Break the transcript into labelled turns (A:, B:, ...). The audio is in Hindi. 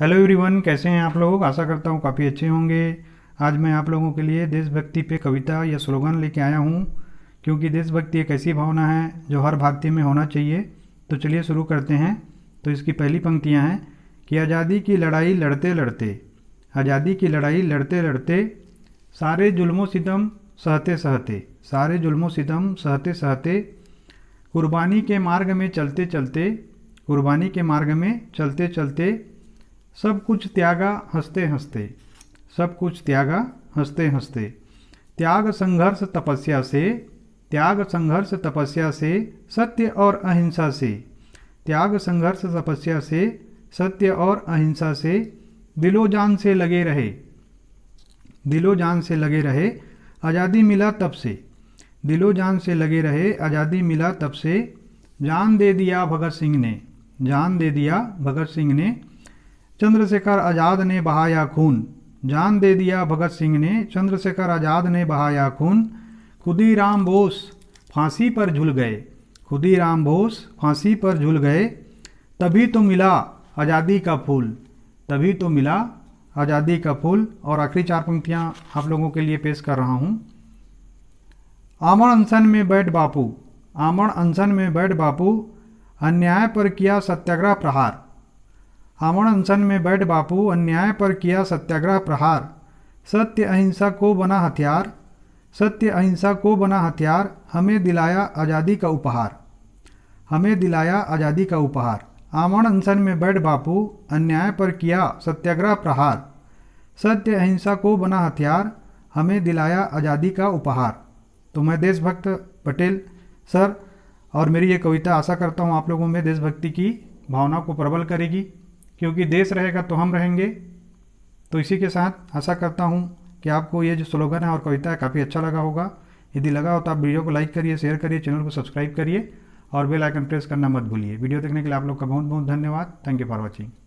A: हेलो एवरीवन कैसे हैं आप लोग आशा करता हूँ काफ़ी अच्छे होंगे आज मैं आप लोगों के लिए देशभक्ति पे कविता या स्लोगन लेके आया हूँ क्योंकि देशभक्ति एक ऐसी भावना है जो हर भारतीय में होना चाहिए तो चलिए शुरू करते हैं तो इसकी पहली पंक्तियाँ हैं कि आज़ादी की लड़ाई लड़ते लड़ते आज़ादी की लड़ाई लड़ते लड़ते सारे जुल्मों सितम सहते सहते सारे जुल्मों सितम सहते सहते कुर्बानी के मार्ग में चलते चलते कुर्बानी के मार्ग में चलते चलते सब कुछ त्यागा हंसते हंसते सब कुछ त्यागा हंसते हंसते त्याग संघर्ष तपस्या से त्याग संघर्ष तपस्या से सत्य और अहिंसा से त्याग संघर्ष तपस्या से सत्य और अहिंसा से दिलो जान से लगे रहे दिलो जान से लगे रहे आज़ादी मिला तब से दिलो जान से लगे रहे आज़ादी मिला तब से जान दे दिया भगत सिंह ने जान दे दिया भगत सिंह ने चंद्रशेखर आज़ाद ने बहाया खून जान दे दिया भगत सिंह ने चंद्रशेखर आज़ाद ने बहाया खून खुदी राम बोस फांसी पर झुल गए खुदी राम बोस फांसी पर झुल गए तभी तो मिला आज़ादी का फूल तभी तो मिला आज़ादी का फूल और आखिरी चार पंक्तियाँ आप लोगों के लिए पेश कर रहा हूँ आमण अनशन में बैठ बापू आमण अनशन में बैठ बापू अन्याय पर किया सत्याग्रह प्रहार आमरण अनशन में बैठ बापू अन्याय पर किया सत्याग्रह प्रहार सत्य अहिंसा को बना हथियार सत्य अहिंसा को बना हथियार हमें दिलाया आज़ादी का उपहार हमें दिलाया आज़ादी का उपहार आमण अनशन में बैठ बापू अन्याय पर किया सत्याग्रह प्रहार सत्य अहिंसा को बना हथियार हमें दिलाया आज़ादी का उपहार तो मैं देशभक्त पटेल सर और मेरी ये कविता आशा करता हूँ आप लोगों में देशभक्ति की भावना को प्रबल करेगी क्योंकि देश रहेगा तो हम रहेंगे तो इसी के साथ आशा करता हूँ कि आपको ये जो स्लोगन है और कविता है काफ़ी अच्छा लगा होगा यदि लगा हो तो आप वीडियो को लाइक करिए शेयर करिए चैनल को सब्सक्राइब करिए और बेल आइकन प्रेस करना मत भूलिए वीडियो देखने के लिए आप लोग का बहुत बहुत धन्यवाद थैंक यू फॉर वॉचिंग